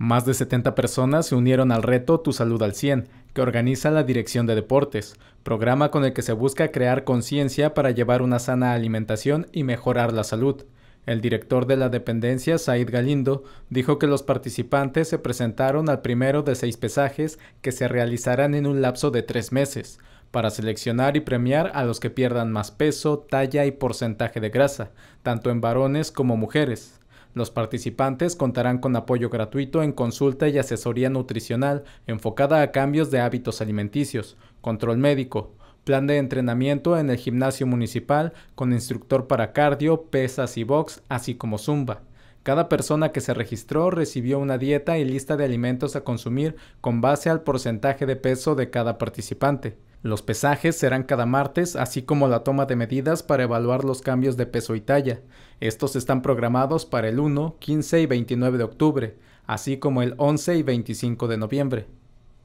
Más de 70 personas se unieron al reto Tu Salud al 100, que organiza la Dirección de Deportes, programa con el que se busca crear conciencia para llevar una sana alimentación y mejorar la salud. El director de la dependencia, Said Galindo, dijo que los participantes se presentaron al primero de seis pesajes que se realizarán en un lapso de tres meses, para seleccionar y premiar a los que pierdan más peso, talla y porcentaje de grasa, tanto en varones como mujeres. Los participantes contarán con apoyo gratuito en consulta y asesoría nutricional enfocada a cambios de hábitos alimenticios, control médico, plan de entrenamiento en el gimnasio municipal con instructor para cardio, pesas y box, así como zumba. Cada persona que se registró recibió una dieta y lista de alimentos a consumir con base al porcentaje de peso de cada participante. Los pesajes serán cada martes, así como la toma de medidas para evaluar los cambios de peso y talla. Estos están programados para el 1, 15 y 29 de octubre, así como el 11 y 25 de noviembre.